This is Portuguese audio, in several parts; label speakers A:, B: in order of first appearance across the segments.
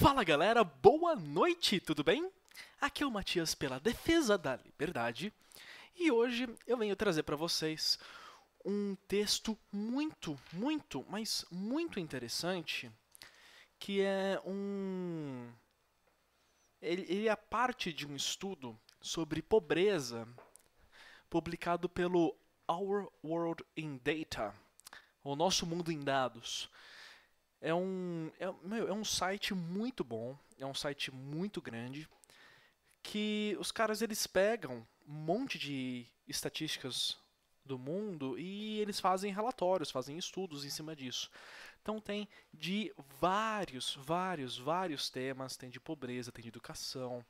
A: Fala galera, boa noite, tudo bem? Aqui é o Matias pela Defesa da Liberdade e hoje eu venho trazer para vocês um texto muito, muito, mas muito interessante que é um. Ele é parte de um estudo sobre pobreza publicado pelo Our World in Data, o nosso mundo em dados é um, é, meu, é um site muito bom, é um site muito grande, que os caras eles pegam um monte de estatísticas do mundo e eles fazem relatórios, fazem estudos em cima disso. Então tem de vários, vários, vários temas, tem de pobreza, tem de educação,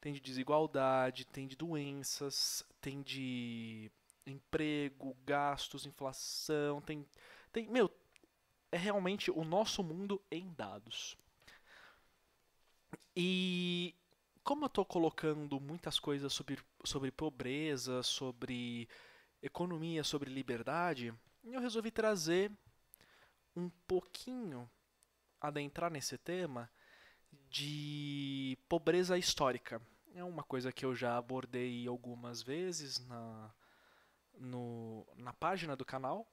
A: tem de desigualdade, tem de doenças, tem de emprego, gastos, inflação, tem tem, meu, é realmente o nosso mundo em dados. E como eu estou colocando muitas coisas sobre, sobre pobreza, sobre economia, sobre liberdade, eu resolvi trazer um pouquinho, adentrar nesse tema, de pobreza histórica. É uma coisa que eu já abordei algumas vezes na, no, na página do canal,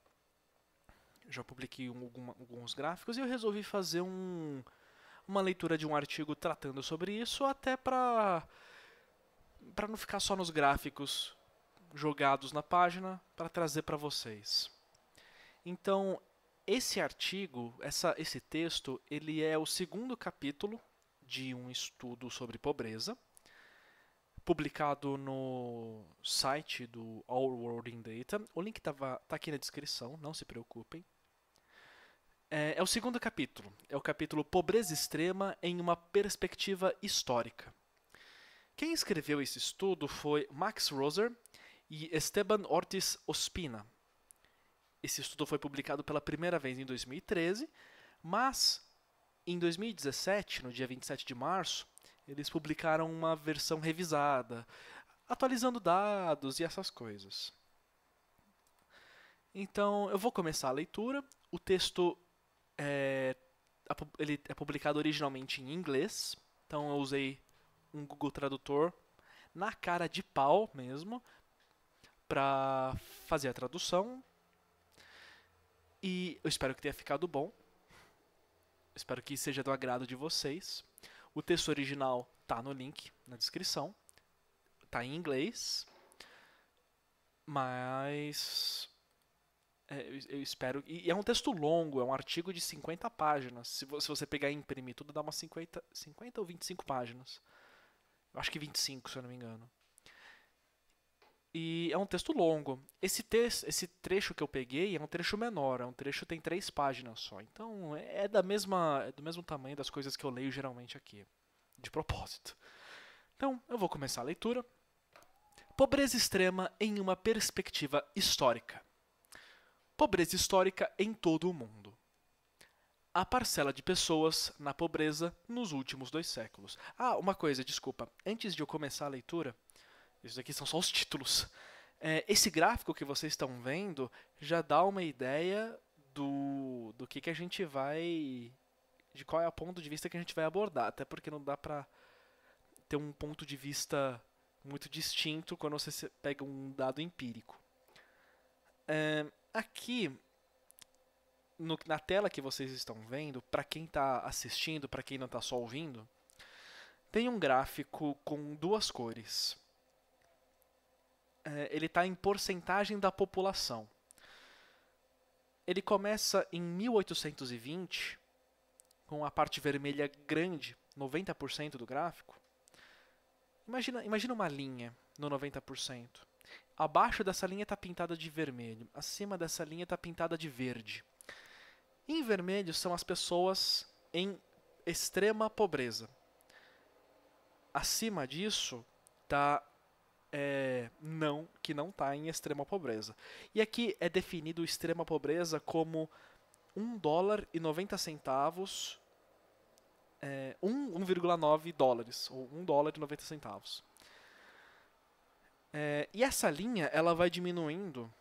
A: já publiquei um, alguma, alguns gráficos e eu resolvi fazer um, uma leitura de um artigo tratando sobre isso, até para para não ficar só nos gráficos jogados na página, para trazer para vocês. Então, esse artigo, essa, esse texto, ele é o segundo capítulo de um estudo sobre pobreza, publicado no site do All World in Data. O link está tá aqui na descrição, não se preocupem. É, é, o segundo capítulo. É o capítulo Pobreza Extrema em uma Perspectiva Histórica. Quem escreveu esse estudo foi Max Roser e Esteban Ortiz Ospina. Esse estudo foi publicado pela primeira vez em 2013, mas em 2017, no dia 27 de março, eles publicaram uma versão revisada, atualizando dados e essas coisas. Então, eu vou começar a leitura. O texto é, ele é publicado originalmente em inglês, então eu usei um Google Tradutor na cara de pau mesmo para fazer a tradução. E eu espero que tenha ficado bom. Espero que seja do agrado de vocês. O texto original tá no link na descrição. Tá em inglês. Mas é, eu, espero. E, é um texto longo, é um artigo de 50 páginas. Se, você pegar e imprimir tudo, dá umas 50, 50 ou 25 páginas. Eu acho que 25, se eu não me engano. E é um texto longo. Esse, texto, esse trecho que eu peguei é um trecho menor, é um trecho tem três páginas só. Então é, é da mesma, é do mesmo tamanho das coisas que eu leio geralmente aqui, de propósito. Então eu vou começar a leitura. Pobreza extrema em uma perspectiva histórica. Pobreza histórica em todo o mundo. A parcela de pessoas na pobreza nos últimos dois séculos. Ah, uma coisa, desculpa. Antes de eu começar a leitura, isso aqui são só os títulos. É, esse gráfico que vocês estão vendo já dá uma ideia do, do que, que a gente vai. de qual é o ponto de vista que a gente vai abordar. Até porque não dá pra ter um ponto de vista muito distinto quando você pega um dado empírico. É, Aqui no, na tela que vocês estão vendo, para quem está assistindo, para quem não está só ouvindo, tem um gráfico com duas cores. É, ele está em porcentagem da população. Ele começa em 1820, com a parte vermelha grande, 90% do gráfico. Imagina, imagina uma linha no 90%. Abaixo dessa linha está pintada de vermelho, acima dessa linha está pintada de verde. Em vermelho são as pessoas em extrema pobreza. Acima disso está é, não que não está em extrema pobreza. E aqui é definido extrema pobreza como 1 dólar e 90 centavos, é, 1,9 dólares ou 1 dólar e 90 centavos. É, e essa linha ela vai diminuindo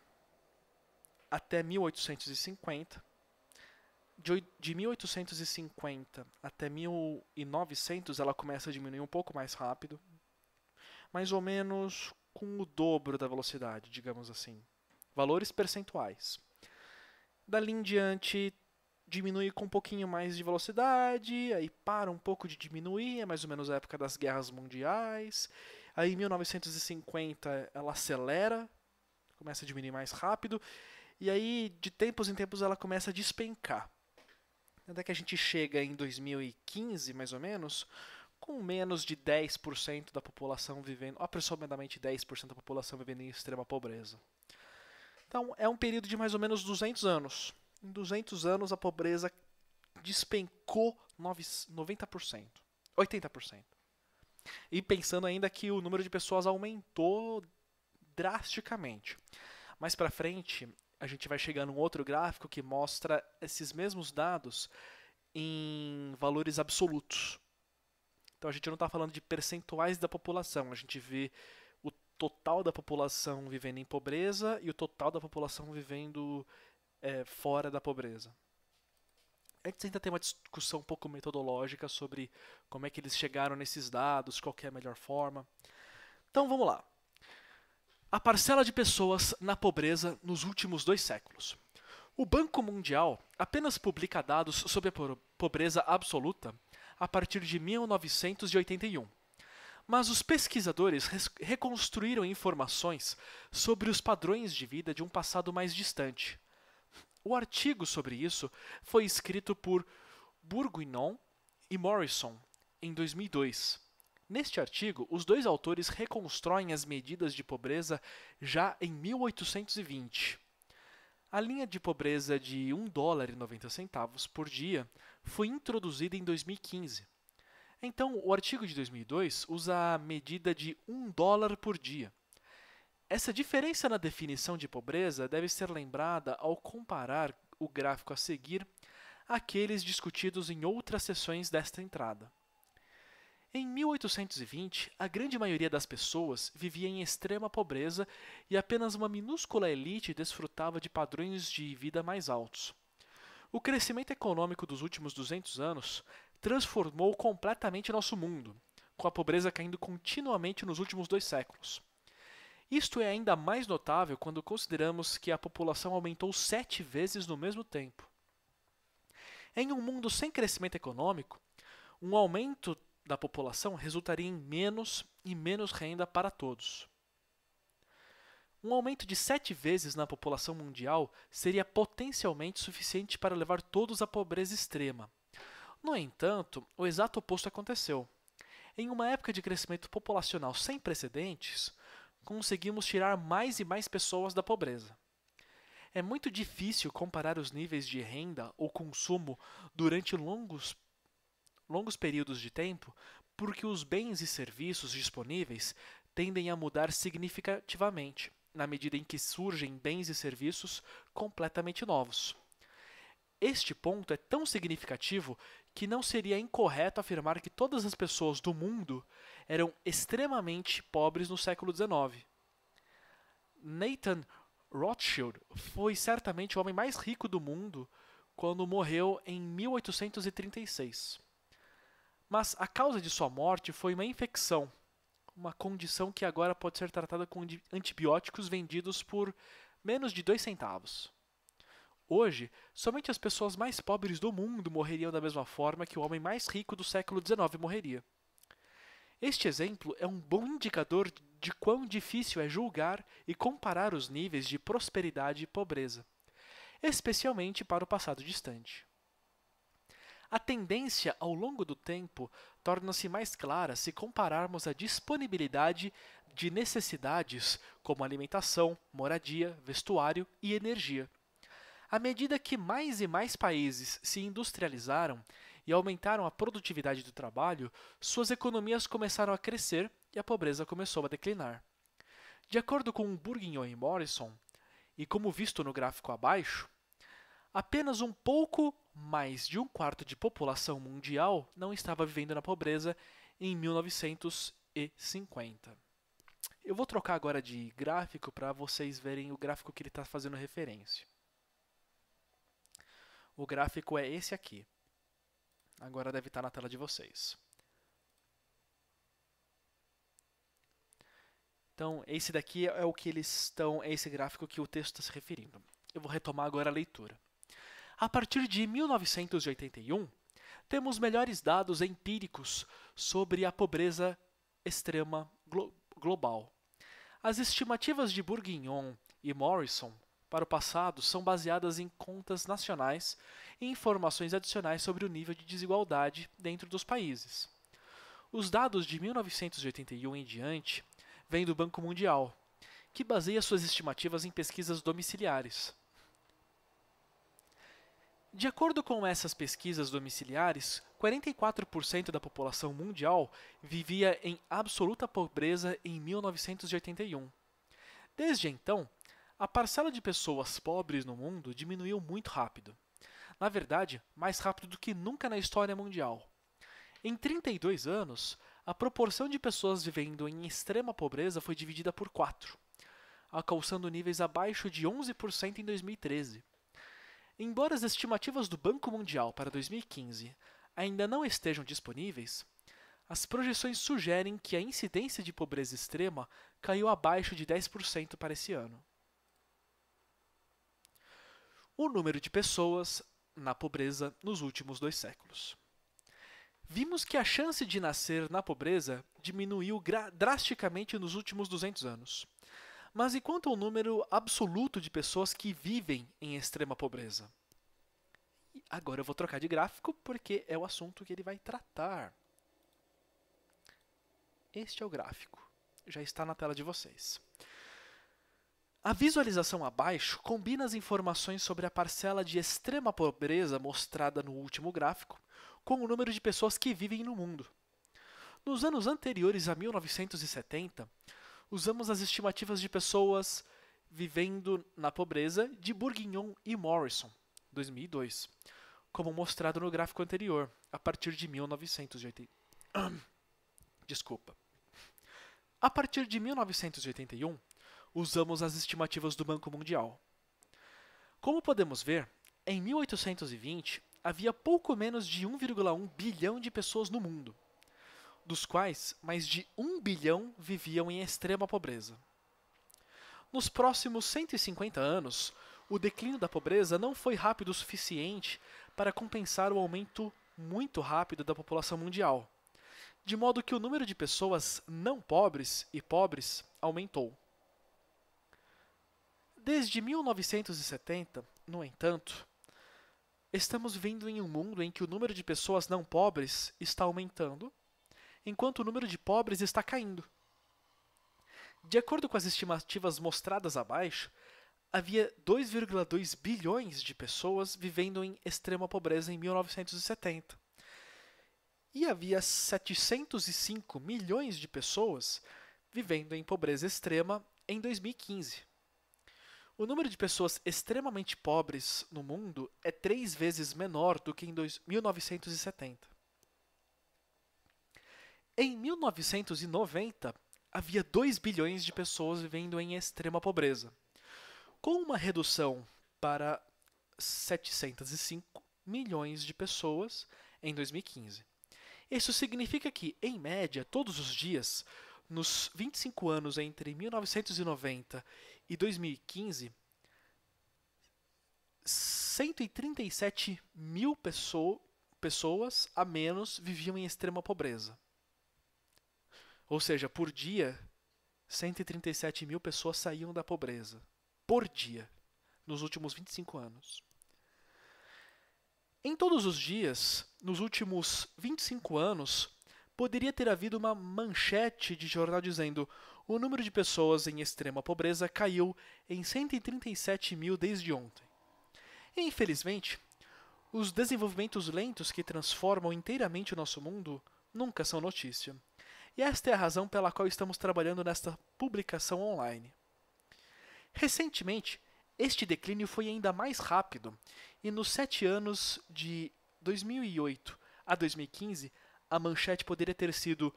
A: até 1850. De, de 1850 até 1900 ela começa a diminuir um pouco mais rápido, mais ou menos com o dobro da velocidade, digamos assim. Valores percentuais. Dali em diante diminui com um pouquinho mais de velocidade, aí para um pouco de diminuir, é mais ou menos a época das guerras mundiais, Aí em 1950 ela acelera, começa a diminuir mais rápido, e aí de tempos em tempos ela começa a despencar. Até que a gente chega em 2015, mais ou menos, com menos de 10% da população vivendo, aproximadamente 10% da população vivendo em extrema pobreza. Então, é um período de mais ou menos 200 anos. Em 200 anos, a pobreza despencou 90%, 80%. E pensando ainda que o número de pessoas aumentou drasticamente. Mais para frente, a gente vai chegar num outro gráfico que mostra esses mesmos dados em valores absolutos. Então a gente não está falando de percentuais da população, a gente vê o total da população vivendo em pobreza e o total da população vivendo é, fora da pobreza. A é gente ainda tem uma discussão um pouco metodológica sobre como é que eles chegaram nesses dados, qual é a melhor forma. Então vamos lá. A parcela de pessoas na pobreza nos últimos dois séculos. O Banco Mundial apenas publica dados sobre a pobreza absoluta a partir de 1981. Mas os pesquisadores reconstruíram informações sobre os padrões de vida de um passado mais distante, o artigo sobre isso foi escrito por Bourguignon e Morrison em 2002. Neste artigo, os dois autores reconstroem as medidas de pobreza já em 1820. A linha de pobreza de 1 dólar e 90 centavos por dia foi introduzida em 2015. Então, o artigo de 2002 usa a medida de 1 dólar por dia. Essa diferença na definição de pobreza deve ser lembrada ao comparar o gráfico a seguir àqueles discutidos em outras sessões desta entrada. Em 1820, a grande maioria das pessoas vivia em extrema pobreza e apenas uma minúscula elite desfrutava de padrões de vida mais altos. O crescimento econômico dos últimos 200 anos transformou completamente nosso mundo, com a pobreza caindo continuamente nos últimos dois séculos. Isto é ainda mais notável quando consideramos que a população aumentou sete vezes no mesmo tempo. Em um mundo sem crescimento econômico, um aumento da população resultaria em menos e menos renda para todos. Um aumento de sete vezes na população mundial seria potencialmente suficiente para levar todos à pobreza extrema. No entanto, o exato oposto aconteceu. Em uma época de crescimento populacional sem precedentes, conseguimos tirar mais e mais pessoas da pobreza. É muito difícil comparar os níveis de renda ou consumo durante longos, longos períodos de tempo, porque os bens e serviços disponíveis tendem a mudar significativamente na medida em que surgem bens e serviços completamente novos. Este ponto é tão significativo que não seria incorreto afirmar que todas as pessoas do mundo eram extremamente pobres no século XIX. Nathan Rothschild foi certamente o homem mais rico do mundo quando morreu em 1836. Mas a causa de sua morte foi uma infecção, uma condição que agora pode ser tratada com antibióticos vendidos por menos de dois centavos. Hoje, somente as pessoas mais pobres do mundo morreriam da mesma forma que o homem mais rico do século XIX morreria. Este exemplo é um bom indicador de quão difícil é julgar e comparar os níveis de prosperidade e pobreza, especialmente para o passado distante. A tendência ao longo do tempo torna-se mais clara se compararmos a disponibilidade de necessidades como alimentação, moradia, vestuário e energia. À medida que mais e mais países se industrializaram, e aumentaram a produtividade do trabalho, suas economias começaram a crescer e a pobreza começou a declinar. De acordo com Bourguignon e Morrison, e como visto no gráfico abaixo, apenas um pouco mais de um quarto de população mundial não estava vivendo na pobreza em 1950. Eu vou trocar agora de gráfico para vocês verem o gráfico que ele está fazendo referência. O gráfico é esse aqui. Agora deve estar na tela de vocês. Então, esse daqui é o que eles estão, é esse gráfico que o texto está se referindo. Eu vou retomar agora a leitura. A partir de 1981, temos melhores dados empíricos sobre a pobreza extrema glo global. As estimativas de Bourguignon e Morrison para o passado são baseadas em contas nacionais e informações adicionais sobre o nível de desigualdade dentro dos países. Os dados de 1981 em diante vêm do Banco Mundial, que baseia suas estimativas em pesquisas domiciliares. De acordo com essas pesquisas domiciliares, 44% da população mundial vivia em absoluta pobreza em 1981. Desde então, a parcela de pessoas pobres no mundo diminuiu muito rápido. Na verdade, mais rápido do que nunca na história mundial. Em 32 anos, a proporção de pessoas vivendo em extrema pobreza foi dividida por 4, alcançando níveis abaixo de 11% em 2013. Embora as estimativas do Banco Mundial para 2015 ainda não estejam disponíveis, as projeções sugerem que a incidência de pobreza extrema caiu abaixo de 10% para esse ano o número de pessoas na pobreza nos últimos dois séculos. Vimos que a chance de nascer na pobreza diminuiu drasticamente nos últimos 200 anos. Mas e quanto ao número absoluto de pessoas que vivem em extrema pobreza? E agora eu vou trocar de gráfico porque é o assunto que ele vai tratar. Este é o gráfico. Já está na tela de vocês. A visualização abaixo combina as informações sobre a parcela de extrema pobreza mostrada no último gráfico com o número de pessoas que vivem no mundo. Nos anos anteriores a 1970, usamos as estimativas de pessoas vivendo na pobreza de Bourguignon e Morrison, 2002, como mostrado no gráfico anterior, a partir de 1980. Desculpa. A partir de 1981, usamos as estimativas do Banco Mundial. Como podemos ver, em 1820 havia pouco menos de 1,1 bilhão de pessoas no mundo, dos quais mais de 1 bilhão viviam em extrema pobreza. Nos próximos 150 anos, o declínio da pobreza não foi rápido o suficiente para compensar o aumento muito rápido da população mundial, de modo que o número de pessoas não pobres e pobres aumentou. Desde 1970, no entanto, estamos vivendo em um mundo em que o número de pessoas não pobres está aumentando, enquanto o número de pobres está caindo. De acordo com as estimativas mostradas abaixo, havia 2,2 bilhões de pessoas vivendo em extrema pobreza em 1970. E havia 705 milhões de pessoas vivendo em pobreza extrema em 2015. O número de pessoas extremamente pobres no mundo é três vezes menor do que em 1970. Em 1990, havia 2 bilhões de pessoas vivendo em extrema pobreza. Com uma redução para 705 milhões de pessoas em 2015. Isso significa que, em média, todos os dias, nos 25 anos entre 1990 e 2015, 137 mil pessoa, pessoas a menos viviam em extrema pobreza. Ou seja, por dia, 137 mil pessoas saíam da pobreza. Por dia, nos últimos 25 anos. Em todos os dias, nos últimos 25 anos, poderia ter havido uma manchete de jornal dizendo o número de pessoas em extrema pobreza caiu em 137 mil desde ontem. infelizmente, os desenvolvimentos lentos que transformam inteiramente o nosso mundo nunca são notícia. E esta é a razão pela qual estamos trabalhando nesta publicação online. Recentemente, este declínio foi ainda mais rápido, e nos sete anos de 2008 a 2015, a manchete poderia ter sido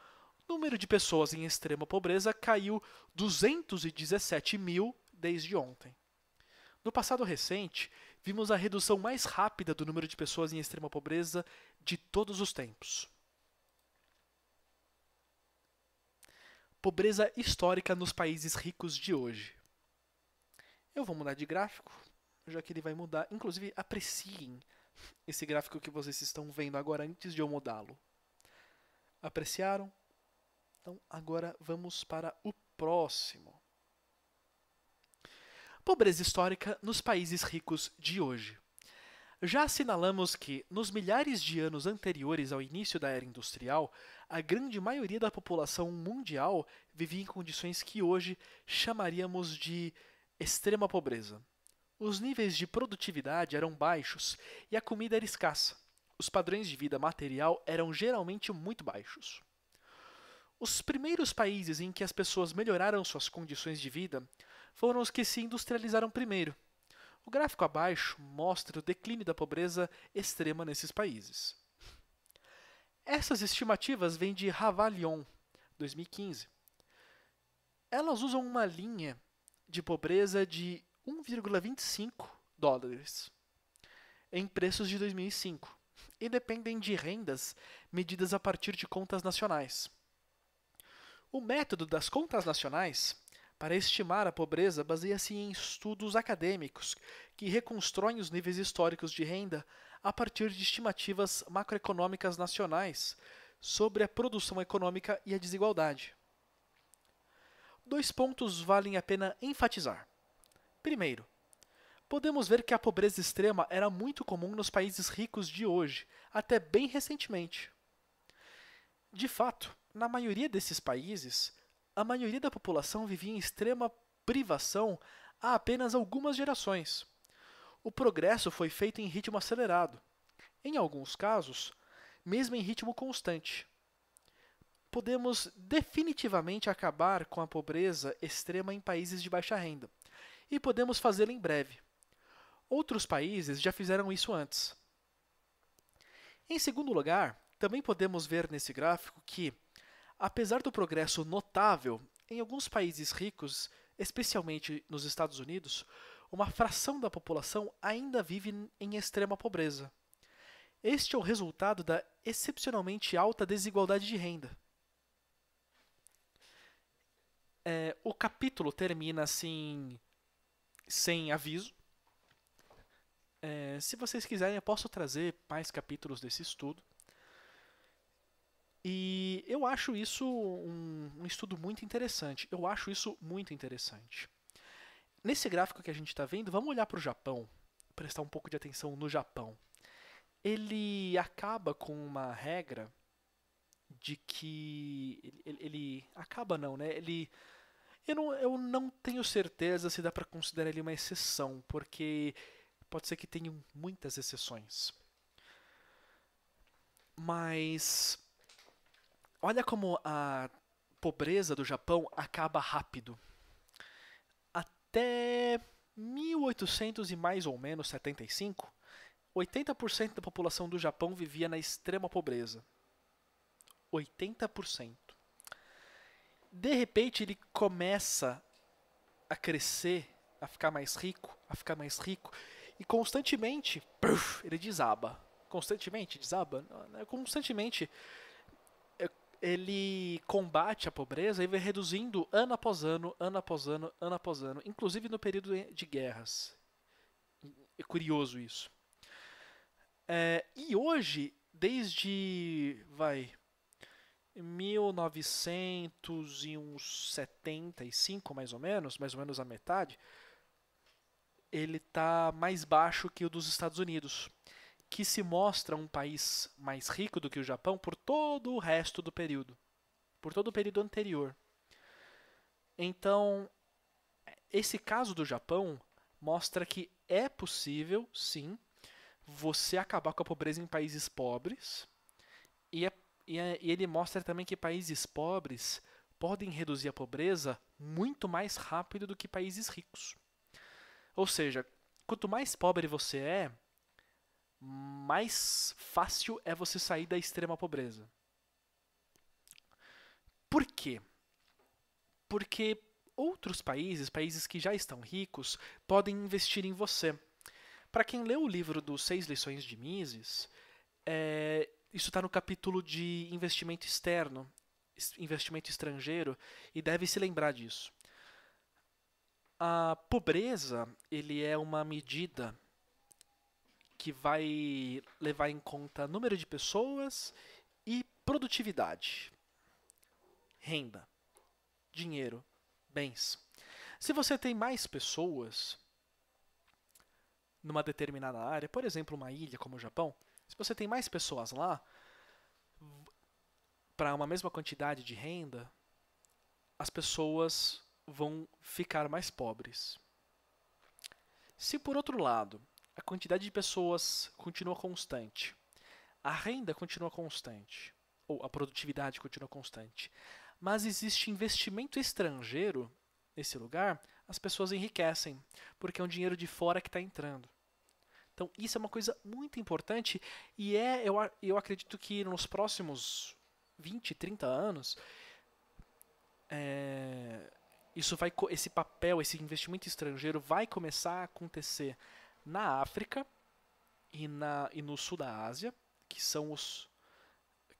A: número de pessoas em extrema pobreza caiu 217 mil desde ontem. No passado recente, vimos a redução mais rápida do número de pessoas em extrema pobreza de todos os tempos. Pobreza histórica nos países ricos de hoje. Eu vou mudar de gráfico, já que ele vai mudar. Inclusive, apreciem esse gráfico que vocês estão vendo agora antes de eu mudá-lo. Apreciaram? Então, agora vamos para o próximo. Pobreza histórica nos países ricos de hoje. Já assinalamos que, nos milhares de anos anteriores ao início da era industrial, a grande maioria da população mundial vivia em condições que hoje chamaríamos de extrema pobreza. Os níveis de produtividade eram baixos e a comida era escassa. Os padrões de vida material eram geralmente muito baixos. Os primeiros países em que as pessoas melhoraram suas condições de vida foram os que se industrializaram primeiro. O gráfico abaixo mostra o declínio da pobreza extrema nesses países. Essas estimativas vêm de Ravalion, 2015. Elas usam uma linha de pobreza de 1,25 dólares em preços de 2005 e dependem de rendas medidas a partir de contas nacionais. O método das contas nacionais para estimar a pobreza baseia-se em estudos acadêmicos que reconstroem os níveis históricos de renda a partir de estimativas macroeconômicas nacionais sobre a produção econômica e a desigualdade. Dois pontos valem a pena enfatizar. Primeiro, podemos ver que a pobreza extrema era muito comum nos países ricos de hoje, até bem recentemente. De fato, na maioria desses países, a maioria da população vivia em extrema privação há apenas algumas gerações. O progresso foi feito em ritmo acelerado, em alguns casos, mesmo em ritmo constante. Podemos definitivamente acabar com a pobreza extrema em países de baixa renda, e podemos fazê-lo em breve. Outros países já fizeram isso antes. Em segundo lugar, também podemos ver nesse gráfico que Apesar do progresso notável, em alguns países ricos, especialmente nos Estados Unidos, uma fração da população ainda vive em extrema pobreza. Este é o resultado da excepcionalmente alta desigualdade de renda. É, o capítulo termina assim, sem aviso. É, se vocês quiserem, eu posso trazer mais capítulos desse estudo. E eu acho isso um, um estudo muito interessante. Eu acho isso muito interessante. Nesse gráfico que a gente está vendo, vamos olhar para o Japão, prestar um pouco de atenção no Japão. Ele acaba com uma regra de que ele, ele acaba não, né? Ele eu não, eu não tenho certeza se dá para considerar ele uma exceção, porque pode ser que tenham muitas exceções. Mas olha como a pobreza do Japão acaba rápido. Até 1800 e mais ou menos 75, 80% da população do Japão vivia na extrema pobreza. 80%. De repente ele começa a crescer, a ficar mais rico, a ficar mais rico e constantemente, ele desaba. Constantemente desaba, né? constantemente ele combate a pobreza e vai reduzindo ano após ano, ano após ano, ano após ano, inclusive no período de guerras. É curioso isso. É, e hoje, desde vai 1975 mais ou menos, mais ou menos a metade, ele está mais baixo que o dos Estados Unidos que se mostra um país mais rico do que o Japão por todo o resto do período, por todo o período anterior. Então, esse caso do Japão mostra que é possível, sim, você acabar com a pobreza em países pobres, e, é, e, é, e ele mostra também que países pobres podem reduzir a pobreza muito mais rápido do que países ricos. Ou seja, quanto mais pobre você é, mais fácil é você sair da extrema pobreza. Por quê? Porque outros países, países que já estão ricos, podem investir em você. Para quem leu o livro dos Seis Lições de Mises, é, isso está no capítulo de investimento externo, investimento estrangeiro, e deve se lembrar disso. A pobreza ele é uma medida que vai levar em conta número de pessoas e produtividade, renda, dinheiro, bens. Se você tem mais pessoas numa determinada área, por exemplo, uma ilha como o Japão, se você tem mais pessoas lá, para uma mesma quantidade de renda, as pessoas vão ficar mais pobres. Se por outro lado, a quantidade de pessoas continua constante, a renda continua constante, ou a produtividade continua constante, mas existe investimento estrangeiro nesse lugar, as pessoas enriquecem, porque é um dinheiro de fora que está entrando. Então, isso é uma coisa muito importante e é, eu, eu acredito que nos próximos 20, 30 anos, é, isso vai, esse papel, esse investimento estrangeiro vai começar a acontecer na África e, na, e no sul da Ásia, que são os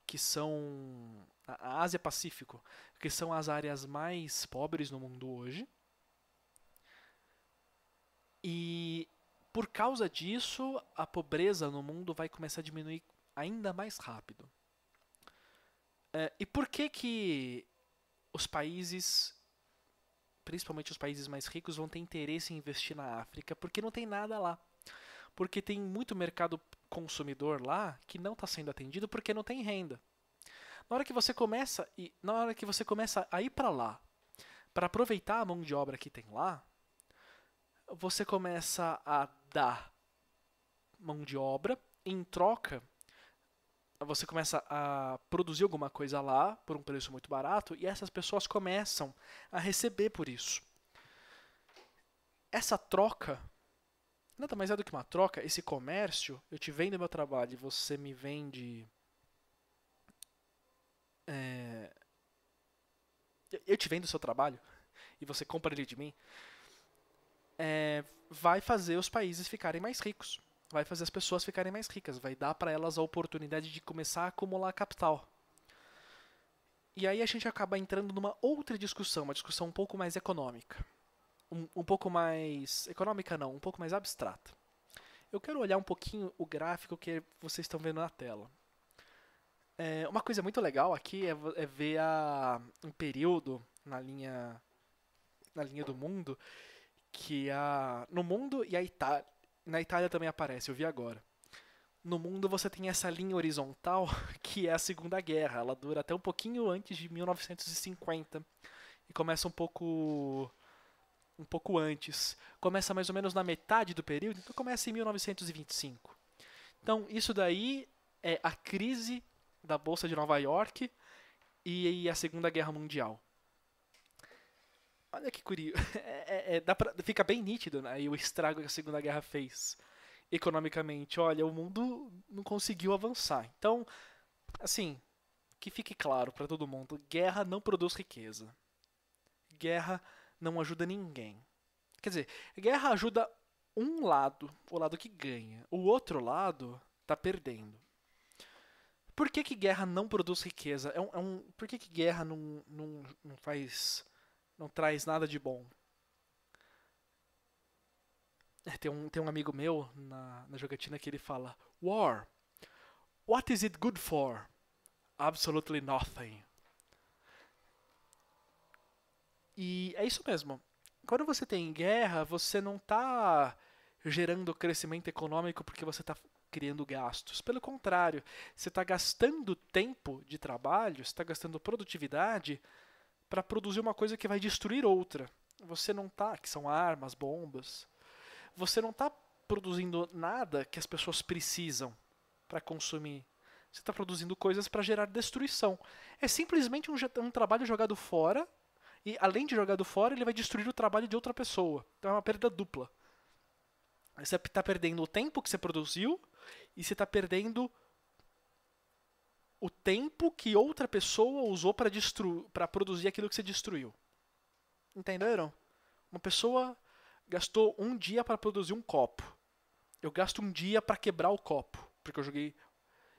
A: que são a Ásia Pacífico, que são as áreas mais pobres no mundo hoje. E por causa disso, a pobreza no mundo vai começar a diminuir ainda mais rápido. É, e por que que os países principalmente os países mais ricos, vão ter interesse em investir na África, porque não tem nada lá. Porque tem muito mercado consumidor lá que não está sendo atendido porque não tem renda. Na hora que você começa e na hora que você começa a ir para lá, para aproveitar a mão de obra que tem lá, você começa a dar mão de obra em troca você começa a produzir alguma coisa lá por um preço muito barato e essas pessoas começam a receber por isso. Essa troca nada mais é do que uma troca. Esse comércio, eu te vendo meu trabalho e você me vende. É, eu te vendo o seu trabalho e você compra ele de mim. É, vai fazer os países ficarem mais ricos vai fazer as pessoas ficarem mais ricas, vai dar para elas a oportunidade de começar a acumular capital. E aí a gente acaba entrando numa outra discussão, uma discussão um pouco mais econômica. Um, um pouco mais. econômica não, um pouco mais abstrata. Eu quero olhar um pouquinho o gráfico que vocês estão vendo na tela. É, uma coisa muito legal aqui é, é ver a, um período na linha, na linha do mundo que a, no mundo e a Itália na Itália também aparece, eu vi agora. No mundo você tem essa linha horizontal que é a Segunda Guerra. Ela dura até um pouquinho antes de 1950 e começa um pouco um pouco antes. Começa mais ou menos na metade do período, então começa em 1925. Então, isso daí é a crise da bolsa de Nova York e a Segunda Guerra Mundial. Olha que curioso. É, é, é, dá pra, fica bem nítido né? o estrago que a Segunda Guerra fez economicamente. Olha, o mundo não conseguiu avançar. Então, assim, que fique claro para todo mundo: guerra não produz riqueza. Guerra não ajuda ninguém. Quer dizer, guerra ajuda um lado, o lado que ganha. O outro lado está perdendo. Por que, que guerra não produz riqueza? É um, é um por que, que guerra não, não, não faz não traz nada de bom. É, tem, um, tem um amigo meu na, na jogatina que ele fala: War, what is it good for? Absolutely nothing. E é isso mesmo. Quando você tem guerra, você não está gerando crescimento econômico porque você está criando gastos. Pelo contrário, você está gastando tempo de trabalho, está gastando produtividade para produzir uma coisa que vai destruir outra. Você não tá, que são armas, bombas. Você não tá produzindo nada que as pessoas precisam para consumir. Você está produzindo coisas para gerar destruição. É simplesmente um, um trabalho jogado fora e além de jogado fora, ele vai destruir o trabalho de outra pessoa. Então é uma perda dupla. Você está perdendo o tempo que você produziu e você está perdendo o tempo que outra pessoa usou para produzir aquilo que você destruiu. Entenderam? Uma pessoa gastou um dia para produzir um copo. Eu gasto um dia para quebrar o copo, porque eu joguei.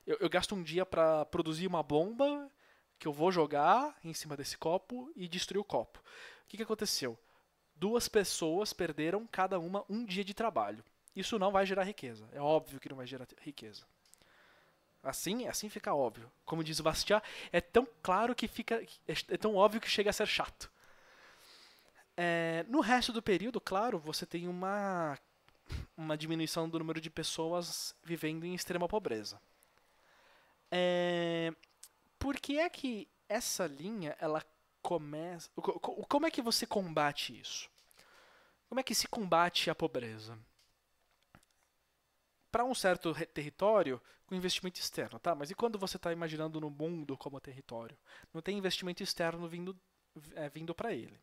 A: Eu, eu gasto um dia para produzir uma bomba que eu vou jogar em cima desse copo e destruir o copo. O que, que aconteceu? Duas pessoas perderam cada uma um dia de trabalho. Isso não vai gerar riqueza. É óbvio que não vai gerar riqueza. Assim, assim fica óbvio. Como diz o Bastiat, é tão claro que fica, é, é tão óbvio que chega a ser chato. É, no resto do período, claro, você tem uma uma diminuição do número de pessoas vivendo em extrema pobreza. É, por que é que essa linha ela começa? Como é que você combate isso? Como é que se combate a pobreza? para um certo território com investimento externo, tá? Mas e quando você está imaginando no mundo como território? Não tem investimento externo vindo, é, vindo para ele.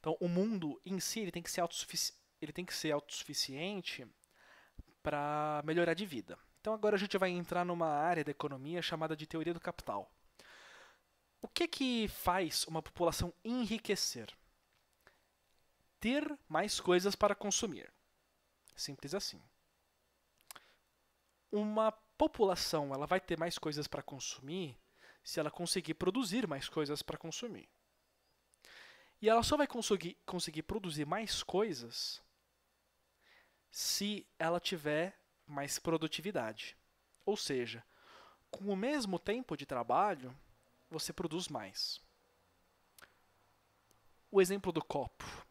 A: Então, o mundo em si ele tem que ser autossuficiente, ele tem que ser autossuficiente para melhorar de vida. Então, agora a gente vai entrar numa área da economia chamada de teoria do capital. O que que faz uma população enriquecer? Ter mais coisas para consumir. Simples assim uma população ela vai ter mais coisas para consumir se ela conseguir produzir mais coisas para consumir. E ela só vai conseguir, conseguir produzir mais coisas se ela tiver mais produtividade. Ou seja, com o mesmo tempo de trabalho, você produz mais. O exemplo do copo.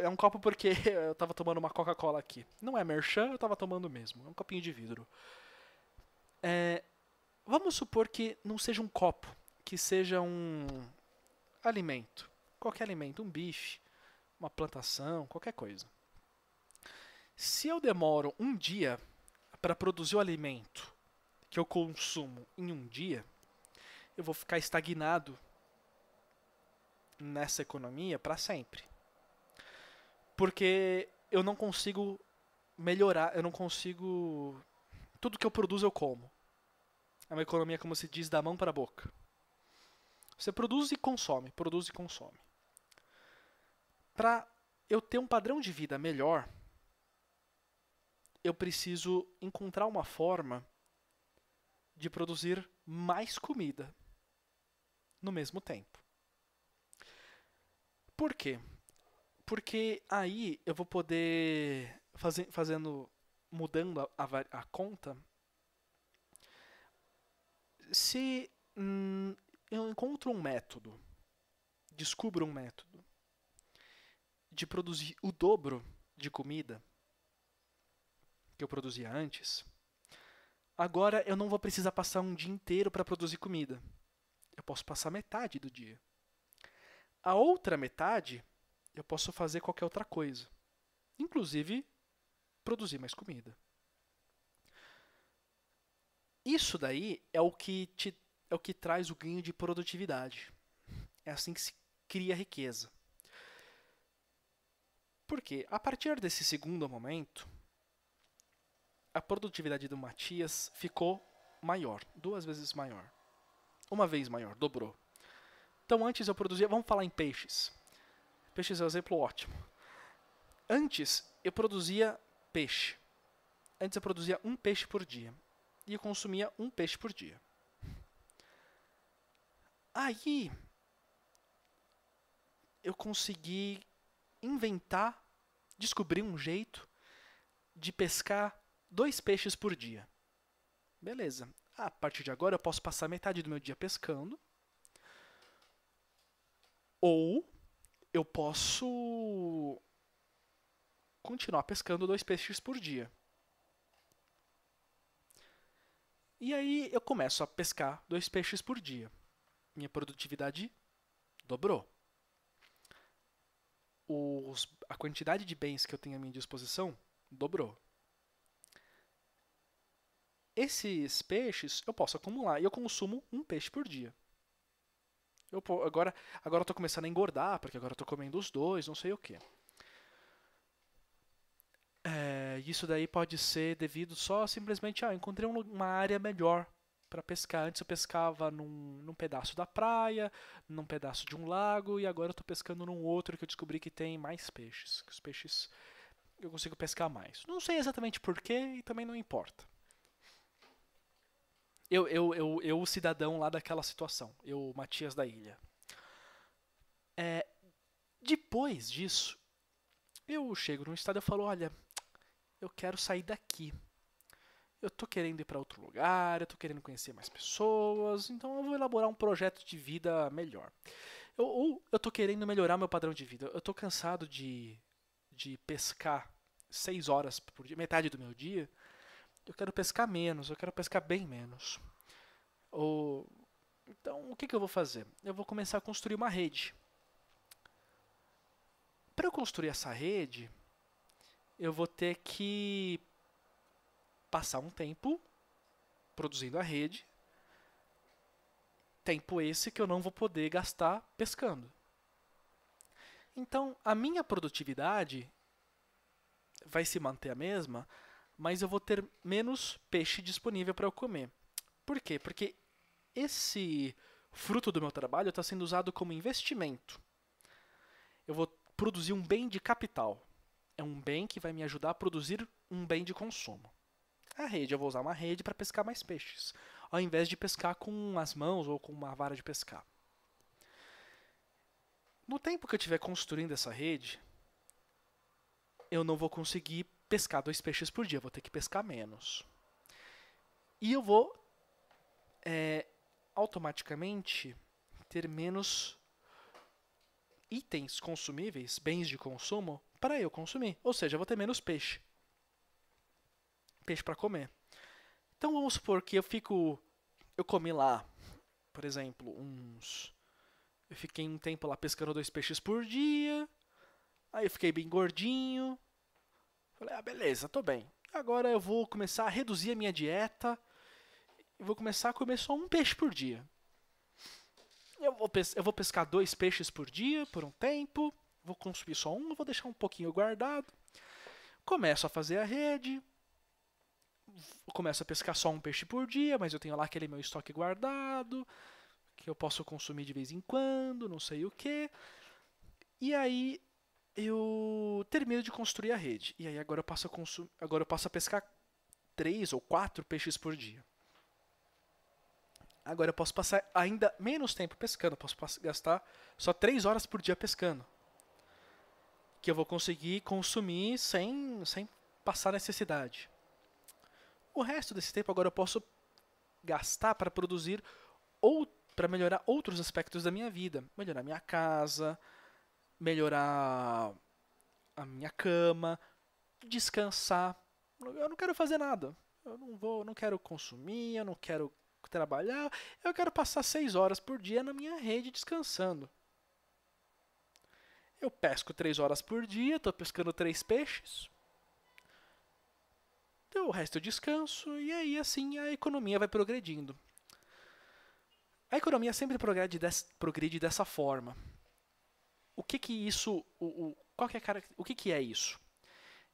A: É um copo porque eu tava tomando uma Coca-Cola aqui. Não é merchan, eu tava tomando mesmo. É um copinho de vidro. É, vamos supor que não seja um copo, que seja um alimento. Qualquer alimento, um bife, uma plantação, qualquer coisa. Se eu demoro um dia para produzir o alimento que eu consumo em um dia, eu vou ficar estagnado nessa economia para sempre porque eu não consigo melhorar, eu não consigo. Tudo que eu produzo eu como. É uma economia, como se diz, da mão para a boca. Você produz e consome, produz e consome. Para eu ter um padrão de vida melhor, eu preciso encontrar uma forma de produzir mais comida no mesmo tempo. Por quê? Porque aí eu vou poder fazendo mudando a, a, a conta. Se hum, eu encontro um método, descubro um método de produzir o dobro de comida que eu produzia antes, agora eu não vou precisar passar um dia inteiro para produzir comida. Eu posso passar metade do dia. A outra metade eu posso fazer qualquer outra coisa, inclusive produzir mais comida. Isso daí é o que te, é o que traz o ganho de produtividade. É assim que se cria riqueza. Porque a partir desse segundo momento, a produtividade do Matias ficou maior, duas vezes maior. Uma vez maior, dobrou. Então antes eu produzia, vamos falar em peixes. Peixes é um exemplo ótimo. Antes, eu produzia peixe. Antes, eu produzia um peixe por dia. E eu consumia um peixe por dia. Aí, eu consegui inventar, descobrir um jeito de pescar dois peixes por dia. Beleza. A partir de agora eu posso passar metade do meu dia pescando. Ou eu posso continuar pescando dois peixes por dia. E aí eu começo a pescar dois peixes por dia. Minha produtividade dobrou. Os, a quantidade de bens que eu tenho à minha disposição dobrou. Esses peixes eu posso acumular e eu consumo um peixe por dia. Eu, pô, agora, agora eu tô começando a engordar, porque agora eu tô comendo os dois, não sei o quê. É, isso daí pode ser devido só simplesmente, ah, encontrei uma área melhor para pescar. Antes eu pescava num, num pedaço da praia, num pedaço de um lago, e agora eu tô pescando num outro que eu descobri que tem mais peixes. Que os peixes eu consigo pescar mais. Não sei exatamente porquê e também não importa. Eu, eu, eu, eu, o cidadão lá daquela situação, eu, Matias da Ilha. É, depois disso, eu chego no estado e falo: olha, eu quero sair daqui. Eu tô querendo ir para outro lugar, eu tô querendo conhecer mais pessoas, então eu vou elaborar um projeto de vida melhor. Eu, ou eu tô querendo melhorar meu padrão de vida. Eu tô cansado de, de pescar seis horas por dia, metade do meu dia, eu quero pescar menos, eu quero pescar bem menos. Ou, então, o que, que eu vou fazer? Eu vou começar a construir uma rede. Para eu construir essa rede, eu vou ter que passar um tempo produzindo a rede. Tempo esse que eu não vou poder gastar pescando. Então, a minha produtividade vai se manter a mesma, mas eu vou ter menos peixe disponível para eu comer. Por quê? Porque esse fruto do meu trabalho está sendo usado como investimento. Eu vou produzir um bem de capital. É um bem que vai me ajudar a produzir um bem de consumo. A rede, eu vou usar uma rede para pescar mais peixes, ao invés de pescar com as mãos ou com uma vara de pescar. No tempo que eu estiver construindo essa rede, eu não vou conseguir pescar dois peixes por dia, vou ter que pescar menos. E eu vou é, automaticamente ter menos itens consumíveis, bens de consumo, para eu consumir. Ou seja, eu vou ter menos peixe. Peixe para comer. Então vamos supor que eu fico. Eu comi lá, por exemplo, uns. Eu fiquei um tempo lá pescando dois peixes por dia. Aí eu fiquei bem gordinho. Falei, ah, beleza, tô bem. Agora eu vou começar a reduzir a minha dieta e vou começar a comer só um peixe por dia. Eu vou, eu vou pescar dois peixes por dia por um tempo, vou consumir só um, vou deixar um pouquinho guardado. Começo a fazer a rede, começo a pescar só um peixe por dia, mas eu tenho lá aquele meu estoque guardado, que eu posso consumir de vez em quando, não sei o que. E aí eu termino de construir a rede. E aí agora eu passo a, consum... agora eu passo a pescar três ou quatro peixes por dia. Agora eu posso passar ainda menos tempo pescando, eu posso gastar só três horas por dia pescando. Que eu vou conseguir consumir sem, sem passar necessidade. O resto desse tempo agora eu posso gastar para produzir ou para melhorar outros aspectos da minha vida, melhorar minha casa, melhorar a minha cama, descansar. Eu não quero fazer nada. Eu não vou, não quero consumir, eu não quero trabalhar. Eu quero passar seis horas por dia na minha rede descansando. Eu pesco três horas por dia, estou pescando três peixes. Então, o resto eu descanso e aí assim a economia vai progredindo. A economia sempre progrede des progride dessa forma o que que isso, o, o qual que é cara, o que que é isso?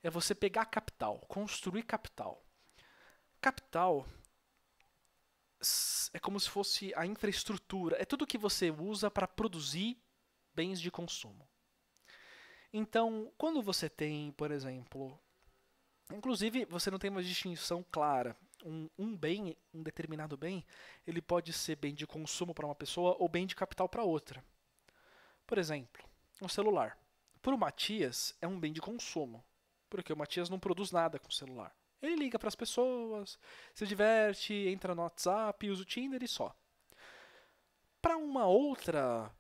A: É você pegar capital, construir capital. Capital é como se fosse a infraestrutura, é tudo que você usa para produzir bens de consumo. Então, quando você tem, por exemplo, inclusive você não tem uma distinção clara, um, um bem, um determinado bem, ele pode ser bem de consumo para uma pessoa ou bem de capital para outra. Por exemplo, um celular. Para o Matias, é um bem de consumo, porque o Matias não produz nada com o celular. Ele liga para as pessoas, se diverte, entra no WhatsApp, usa o Tinder e só. Para uma outra,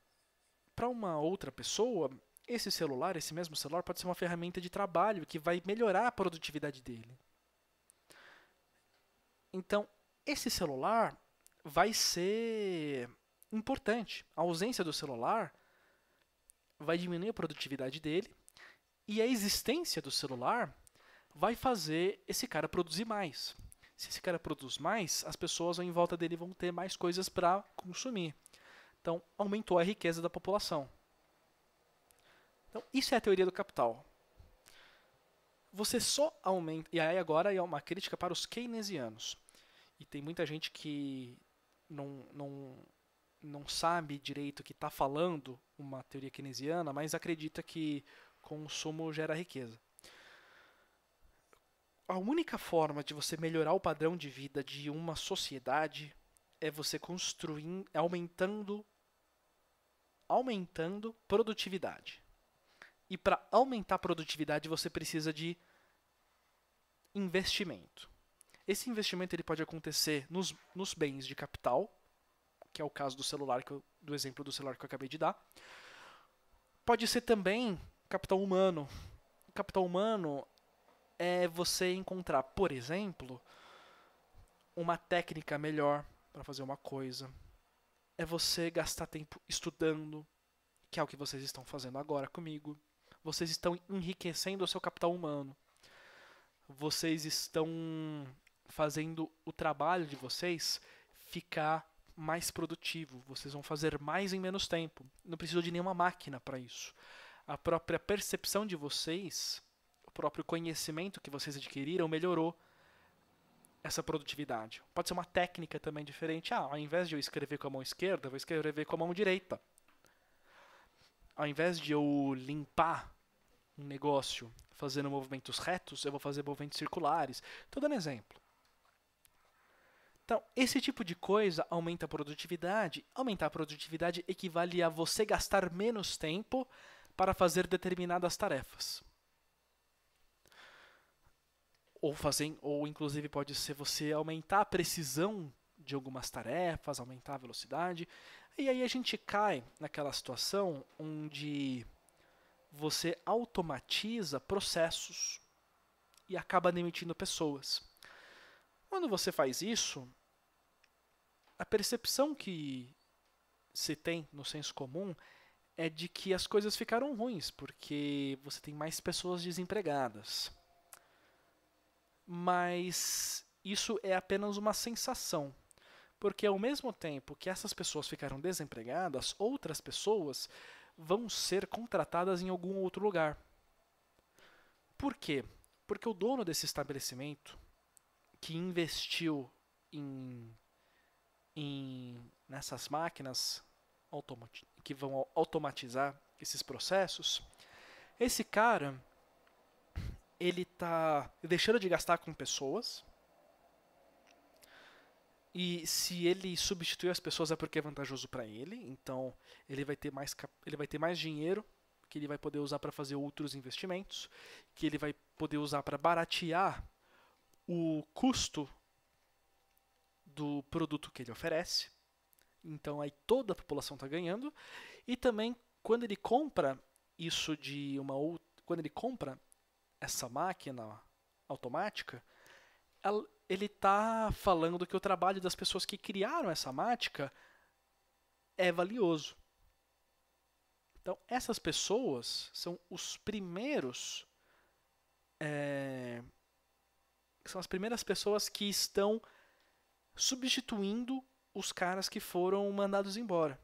A: para uma outra pessoa, esse celular, esse mesmo celular pode ser uma ferramenta de trabalho que vai melhorar a produtividade dele. Então, esse celular vai ser importante. A ausência do celular vai diminuir a produtividade dele e a existência do celular vai fazer esse cara produzir mais. Se esse cara produz mais, as pessoas em volta dele vão ter mais coisas para consumir. Então, aumentou a riqueza da população. Então, isso é a teoria do capital. Você só aumenta. E aí, agora é uma crítica para os keynesianos. E tem muita gente que não, não, não sabe direito o que está falando uma teoria keynesiana, mas acredita que consumo gera riqueza. A única forma de você melhorar o padrão de vida de uma sociedade é você construir, aumentando, aumentando produtividade. E para aumentar a produtividade você precisa de investimento. Esse investimento ele pode acontecer nos, nos bens de capital, que é o caso do celular que eu do exemplo do celular que eu acabei de dar. Pode ser também capital humano. Capital humano é você encontrar, por exemplo, uma técnica melhor para fazer uma coisa. É você gastar tempo estudando, que é o que vocês estão fazendo agora comigo. Vocês estão enriquecendo o seu capital humano. Vocês estão fazendo o trabalho de vocês ficar mais produtivo, vocês vão fazer mais em menos tempo. Não precisou de nenhuma máquina para isso. A própria percepção de vocês, o próprio conhecimento que vocês adquiriram melhorou essa produtividade. Pode ser uma técnica também diferente. Ah, ao invés de eu escrever com a mão esquerda, eu vou escrever com a mão direita. Ao invés de eu limpar um negócio fazendo movimentos retos, eu vou fazer movimentos circulares. Estou dando exemplo. Então, esse tipo de coisa aumenta a produtividade. Aumentar a produtividade equivale a você gastar menos tempo para fazer determinadas tarefas. Ou fazer, ou inclusive pode ser você aumentar a precisão de algumas tarefas, aumentar a velocidade. E aí a gente cai naquela situação onde você automatiza processos e acaba demitindo pessoas. Quando você faz isso, a percepção que se tem no senso comum é de que as coisas ficaram ruins, porque você tem mais pessoas desempregadas. Mas isso é apenas uma sensação, porque ao mesmo tempo que essas pessoas ficaram desempregadas, outras pessoas vão ser contratadas em algum outro lugar. Por quê? Porque o dono desse estabelecimento, que investiu em, em nessas máquinas que vão automatizar esses processos, esse cara ele tá deixando de gastar com pessoas. E se ele substituir as pessoas é porque é vantajoso para ele, então ele vai ter mais ele vai ter mais dinheiro que ele vai poder usar para fazer outros investimentos, que ele vai poder usar para baratear o custo do produto que ele oferece. Então aí toda a população está ganhando e também quando ele compra isso de uma outra, quando ele compra essa máquina automática, ele está falando que o trabalho das pessoas que criaram essa mática é valioso. Então essas pessoas são os primeiros é, são as primeiras pessoas que estão substituindo os caras que foram mandados embora.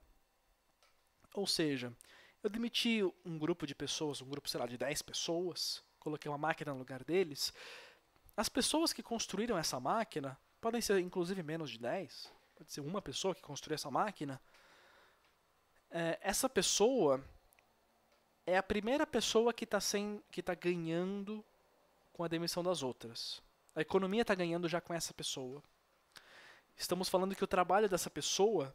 A: Ou seja, eu demiti um grupo de pessoas, um grupo, sei lá, de 10 pessoas, coloquei uma máquina no lugar deles. As pessoas que construíram essa máquina, podem ser inclusive menos de 10, pode ser uma pessoa que construiu essa máquina. É, essa pessoa é a primeira pessoa que está tá ganhando com a demissão das outras. A economia está ganhando já com essa pessoa. Estamos falando que o trabalho dessa pessoa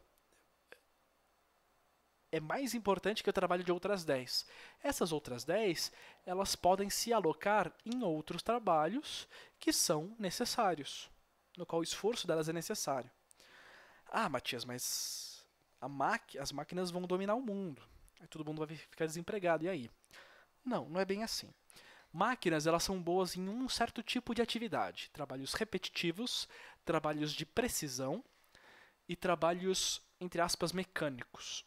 A: é mais importante que o trabalho de outras 10. Essas outras 10, elas podem se alocar em outros trabalhos que são necessários, no qual o esforço delas é necessário. Ah, Matias, mas as máquinas vão dominar o mundo. Aí todo mundo vai ficar desempregado, e aí? Não, não é bem assim. Máquinas, elas são boas em um certo tipo de atividade, trabalhos repetitivos, trabalhos de precisão e trabalhos entre aspas mecânicos.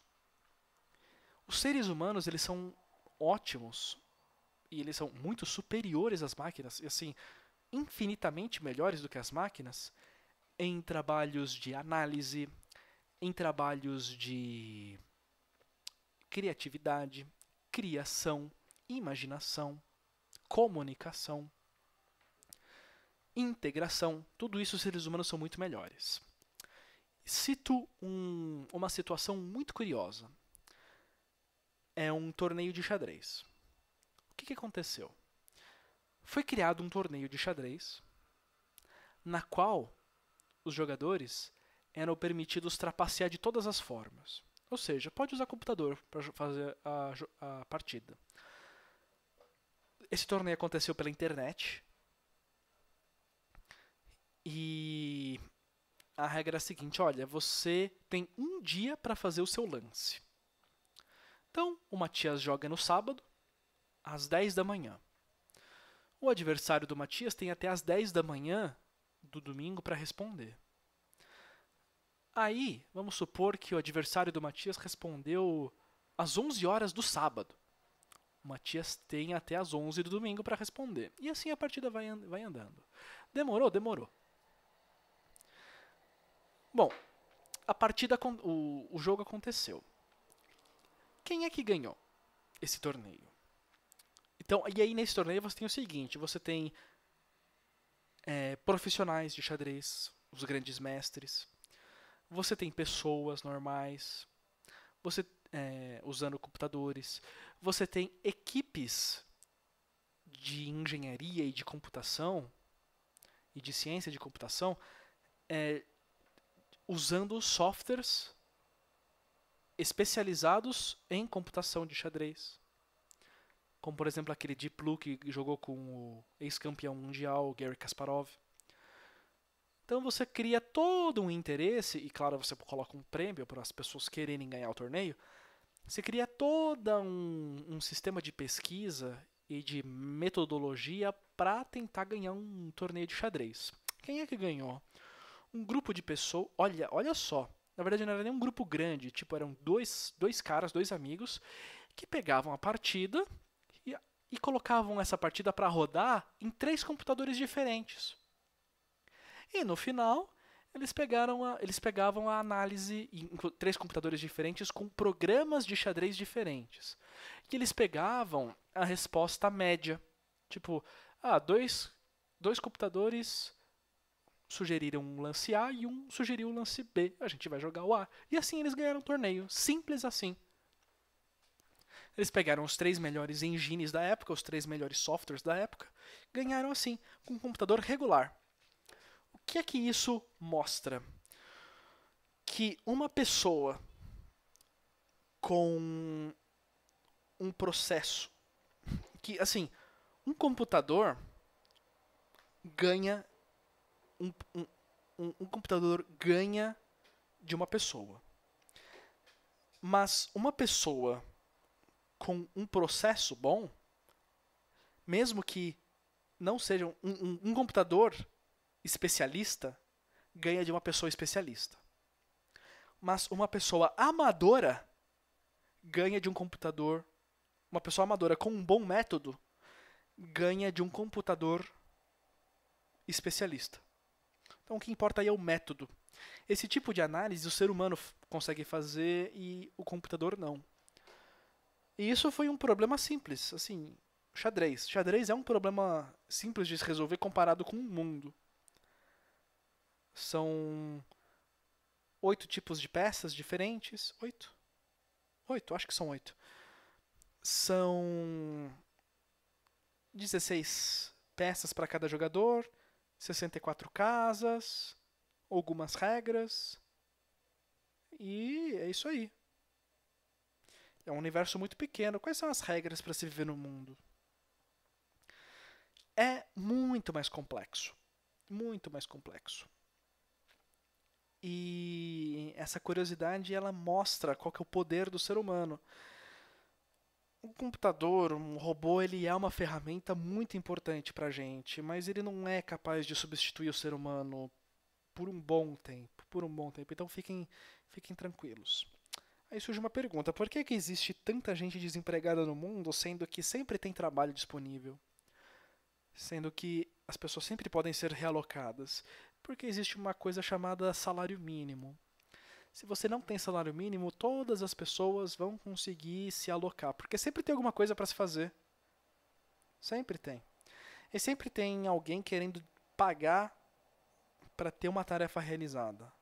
A: Os seres humanos, eles são ótimos e eles são muito superiores às máquinas, e assim, infinitamente melhores do que as máquinas em trabalhos de análise, em trabalhos de criatividade, criação, imaginação, comunicação, integração, tudo isso os seres humanos são muito melhores. Cito um, uma situação muito curiosa. É um torneio de xadrez. O que, que aconteceu? Foi criado um torneio de xadrez na qual os jogadores eram permitidos trapacear de todas as formas. Ou seja, pode usar computador para fazer a, a partida esse torneio aconteceu pela internet. E a regra é a seguinte: olha, você tem um dia para fazer o seu lance. Então, o Matias joga no sábado, às 10 da manhã. O adversário do Matias tem até às 10 da manhã do domingo para responder. Aí, vamos supor que o adversário do Matias respondeu às 11 horas do sábado. O Matias tem até as 11 do domingo para responder. E assim a partida vai, and vai andando. Demorou? Demorou. Bom, a partida, o, o jogo aconteceu. Quem é que ganhou esse torneio? Então, e aí nesse torneio você tem o seguinte, você tem é, profissionais de xadrez, os grandes mestres, você tem pessoas normais, você é, usando computadores. Você tem equipes de engenharia e de computação e de ciência de computação é, usando softwares especializados em computação de xadrez. Como, por exemplo, aquele Deep Blue que jogou com o ex-campeão mundial Gary Kasparov. Então você cria todo um interesse, e claro, você coloca um prêmio para as pessoas quererem ganhar o torneio, você cria todo um, um sistema de pesquisa e de metodologia para tentar ganhar um torneio de xadrez. Quem é que ganhou? Um grupo de pessoas. Olha, olha só. Na verdade, não era nem um grupo grande. Tipo, eram dois, dois caras, dois amigos, que pegavam a partida e, e colocavam essa partida para rodar em três computadores diferentes. E no final, eles pegaram a, eles pegavam a análise em três computadores diferentes com programas de xadrez diferentes. Que eles pegavam a resposta média, tipo, ah, dois, dois computadores sugeriram um lance A e um sugeriu o um lance B. A gente vai jogar o A. E assim eles ganharam o torneio, simples assim. Eles pegaram os três melhores engines da época, os três melhores softwares da época, ganharam assim, com um computador regular que é que isso mostra? Que uma pessoa com um processo que, assim, um computador ganha. Um, um, um, computador ganha de uma pessoa. Mas uma pessoa com um processo bom, mesmo que não seja um, um, um computador especialista ganha de uma pessoa especialista. Mas uma pessoa amadora ganha de um computador. Uma pessoa amadora com um bom método ganha de um computador especialista. Então o que importa aí é o método. Esse tipo de análise o ser humano consegue fazer e o computador não. E isso foi um problema simples, assim, xadrez. Xadrez é um problema simples de se resolver comparado com o mundo. São oito tipos de peças diferentes. Oito? Oito, acho que são oito. São 16 peças para cada jogador, 64 casas, algumas regras. E é isso aí. É um universo muito pequeno. Quais são as regras para se viver no mundo? É muito mais complexo. Muito mais complexo. E essa curiosidade ela mostra qual que é o poder do ser humano. Um computador, um robô, ele é uma ferramenta muito importante para a gente, mas ele não é capaz de substituir o ser humano por um bom tempo, por um bom tempo. Então fiquem, fiquem tranquilos. Aí surge uma pergunta: por que, que existe tanta gente desempregada no mundo, sendo que sempre tem trabalho disponível? Sendo que as pessoas sempre podem ser realocadas porque existe uma coisa chamada salário mínimo. Se você não tem salário mínimo, todas as pessoas vão conseguir se alocar, porque sempre tem alguma coisa para se fazer. Sempre tem. E sempre tem alguém querendo pagar para ter uma tarefa realizada.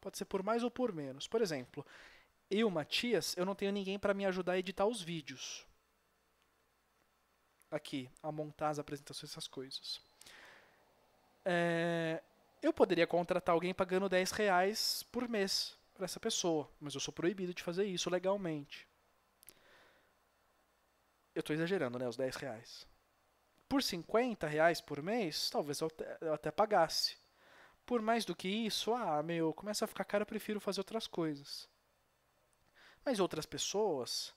A: Pode ser por mais ou por menos. Por exemplo, eu, Matias, eu não tenho ninguém para me ajudar a editar os vídeos. Aqui, a montar as apresentações, essas coisas. É, eu poderia contratar alguém pagando 10 reais por mês para essa pessoa, mas eu sou proibido de fazer isso legalmente. Eu estou exagerando, né? Os 10 reais. Por 50 reais por mês, talvez eu até, eu até pagasse. Por mais do que isso, ah, meu, começa a ficar caro, eu prefiro fazer outras coisas. Mas outras pessoas,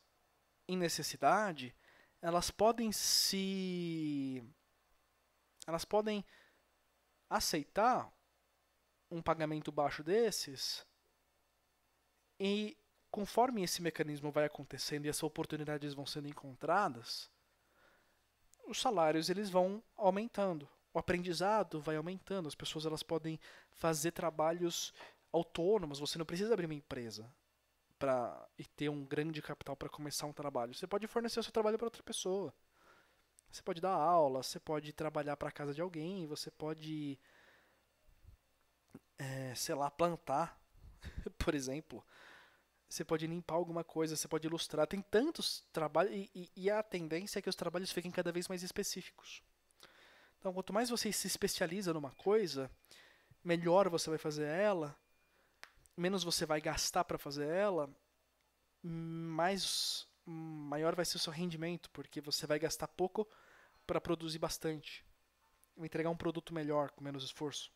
A: em necessidade, elas podem se. Elas podem aceitar um pagamento baixo desses e conforme esse mecanismo vai acontecendo e essas oportunidades vão sendo encontradas, os salários eles vão aumentando, o aprendizado vai aumentando, as pessoas elas podem fazer trabalhos autônomos, você não precisa abrir uma empresa para e ter um grande capital para começar um trabalho. Você pode fornecer o seu trabalho para outra pessoa. Você pode dar aula, você pode trabalhar para casa de alguém, você pode, é, sei lá, plantar, por exemplo. Você pode limpar alguma coisa, você pode ilustrar. Tem tantos trabalhos e, e, e a tendência é que os trabalhos fiquem cada vez mais específicos. Então, quanto mais você se especializa numa coisa, melhor você vai fazer ela, menos você vai gastar para fazer ela, mais hum, maior vai ser o seu rendimento, porque você vai gastar pouco para produzir bastante, entregar um produto melhor com menos esforço.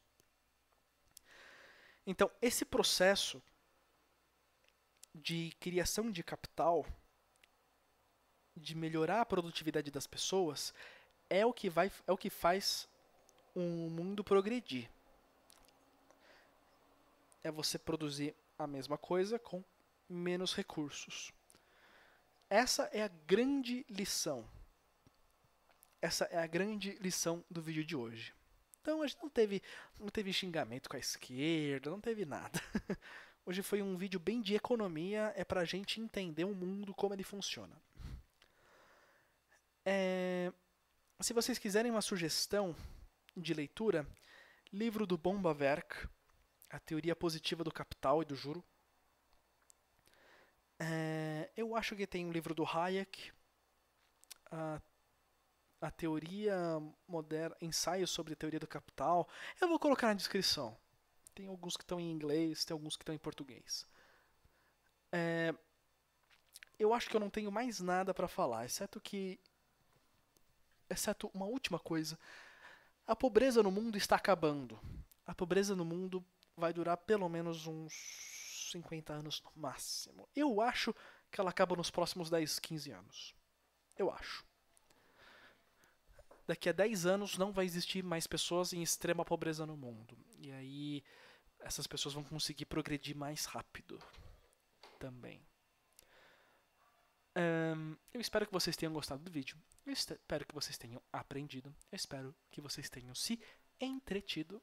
A: Então, esse processo de criação de capital, de melhorar a produtividade das pessoas, é o que vai é o que faz um mundo progredir. É você produzir a mesma coisa com menos recursos. Essa é a grande lição essa é a grande lição do vídeo de hoje. Então gente não teve, não teve xingamento com a esquerda, não teve nada. Hoje foi um vídeo bem de economia, é para a gente entender o mundo, como ele funciona. É, se vocês quiserem uma sugestão de leitura, livro do Bombaverk, A Teoria Positiva do Capital e do Juro. É, eu acho que tem um livro do Hayek, a ah, a teoria moderna, ensaio sobre a teoria do capital, eu vou colocar na descrição. Tem alguns que estão em inglês, tem alguns que estão em português. É, eu acho que eu não tenho mais nada para falar, exceto que exceto uma última coisa. A pobreza no mundo está acabando. A pobreza no mundo vai durar pelo menos uns 50 anos no máximo. Eu acho que ela acaba nos próximos 10, 15 anos. Eu acho daqui a 10 anos não vai existir mais pessoas em extrema pobreza no mundo. E aí essas pessoas vão conseguir progredir mais rápido também. Um, eu espero que vocês tenham gostado do vídeo. Eu espero que vocês tenham aprendido. Eu espero que vocês tenham se entretido.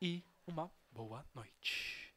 A: E uma boa noite.